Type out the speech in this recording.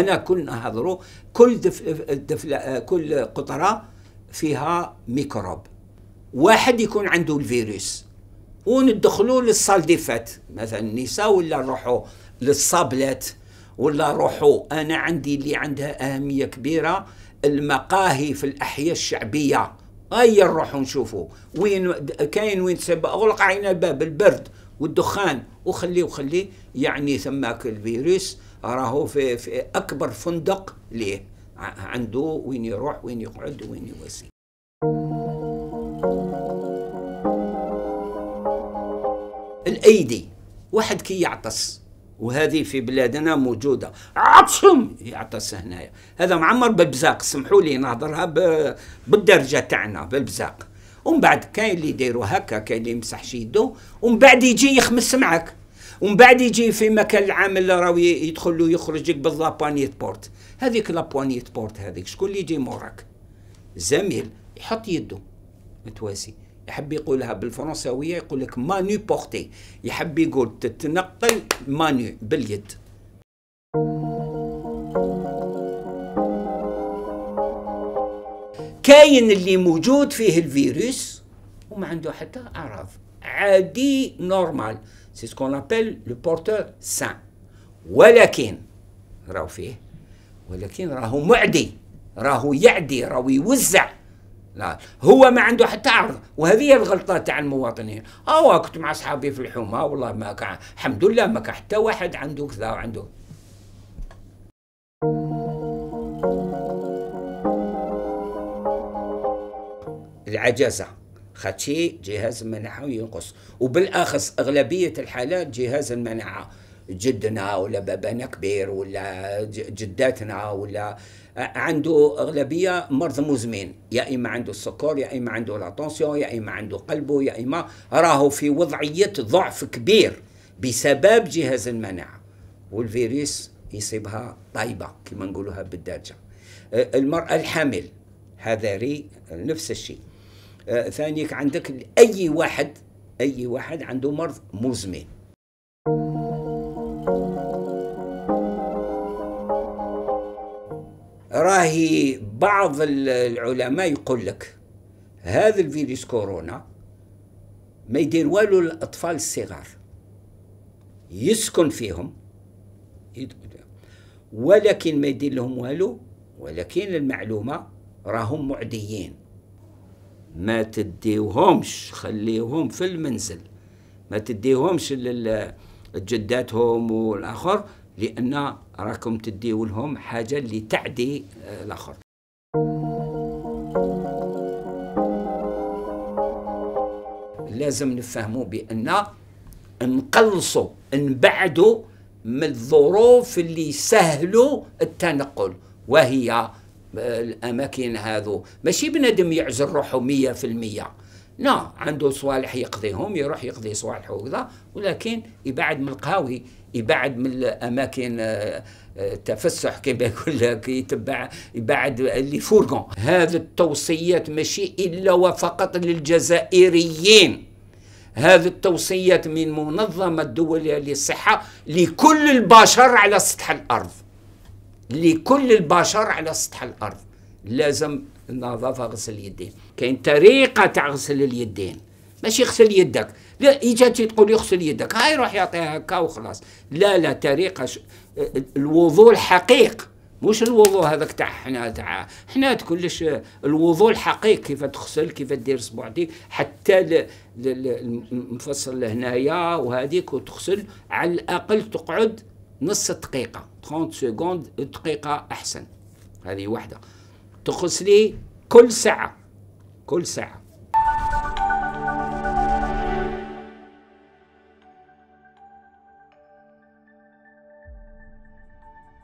انا كنا نهضرو كل دفلة كل قطره فيها ميكروب واحد يكون عنده الفيروس وندخلوا للصال ديفات مثلا النساء ولا نروحوا للصابلات ولا روحوا انا عندي اللي عندها اهميه كبيره المقاهي في الاحياء الشعبيه هيا نروحوا نشوفوا وين كاين وين تسبب اغلق علينا الباب البرد والدخان وخليه وخليه يعني ثماك الفيروس راهو في, في اكبر فندق ليه عنده وين يروح وين يقعد وين يوسي الايدي واحد كي يعطس وهذه في بلادنا موجودة عطشم يعطس هنايا هذا معمر بالبزاق سمحوا لي نهضرها بالدرجة تاعنا بالبزاق ومن بعد كاين اللي يديروا هكا كاين اللي يمسح شي يدو ومن بعد يجي يخمس معك ومن بعد يجي في مكان اللي راهو يدخل له لك باللابانيت بورت هذيك لابانيت بورت هذيك شكون اللي يجي موراك زميل يحط يده متواسي يحب يقولها بالفرنساويه يقول لك مانو بورتي يحب يقول تتنقل مانو باليد الكائن اللي موجود فيه الفيروس وما عنده حتى اعراض عادي نورمال سي سكون ابل لو بورتور سان ولكن راهو فيه ولكن راهو معدي راهو يعدي راهو يوزع لا هو ما عنده حتى عرض وهذه هي الغلطه تاع المواطنين اه كنت مع اصحابي في الحومه والله ما كان الحمد لله ما كان حتى واحد عنده كذا وعنده عجزة خدشي جهاز المناعة ينقص وبالأخص أغلبية الحالات جهاز المناعة جدنا ولا بابانا كبير ولا جداتنا ولا عنده أغلبية مرض مزمن يا إما عنده السكر يا إما عنده لاتونسيون يا إما عنده قلبه يا إما راهو في وضعية ضعف كبير بسبب جهاز المناعة والفيروس يصيبها طيبة كما نقولوها بالدارجة المرأة الحامل هذا نفس الشيء آه، ثانيك عندك اي واحد اي واحد عنده مرض مزمن راهي بعض العلماء يقول لك هذا الفيروس كورونا ما يدير والو للاطفال الصغار يسكن فيهم ولكن ما يدير لهم والو ولكن المعلومه راهم معديين ما تديهمش خليهم في المنزل ما تديهمش لجداتهم والاخر لان راكم تديو لهم حاجه اللي تعدي آه، الاخر لازم نفهموا بان نقلصوا نبعدوا من الظروف اللي سهلوا التنقل وهي الاماكن هذو ماشي بنادم يعزل روحه مية في المية لا عنده صوالح يقضيهم يروح يقضي صوالحه وكذا ولكن يبعد من القهاوي يبعد من الاماكن آه، آه، التفسح كيما يقول لك يتبع يبعد لي فورغون هذه التوصيات ماشي الا وفقط للجزائريين هذه التوصيات من منظمه الدوليه للصحه لكل البشر على سطح الارض لكل البشر على سطح الارض لازم النظافه غسل اليدين كاين طريقه تاع غسل اليدين ماشي غسل يدك لا اجاتي تقول يغسل يدك هاي روح يعطيها هكا وخلاص لا لا طريقه ش... الوضوء الحقيق مش الوضوء هذاك تاع حنا تاع حنا كلش الوضوء الحقيقي كيف تغسل كيف دير صبعتك حتى ل... ل... المفصل هنايا وهذيك وتغسل على الاقل تقعد نص دقيقة 30 سكوند دقيقة أحسن هذه واحدة تغسلي كل ساعة كل ساعة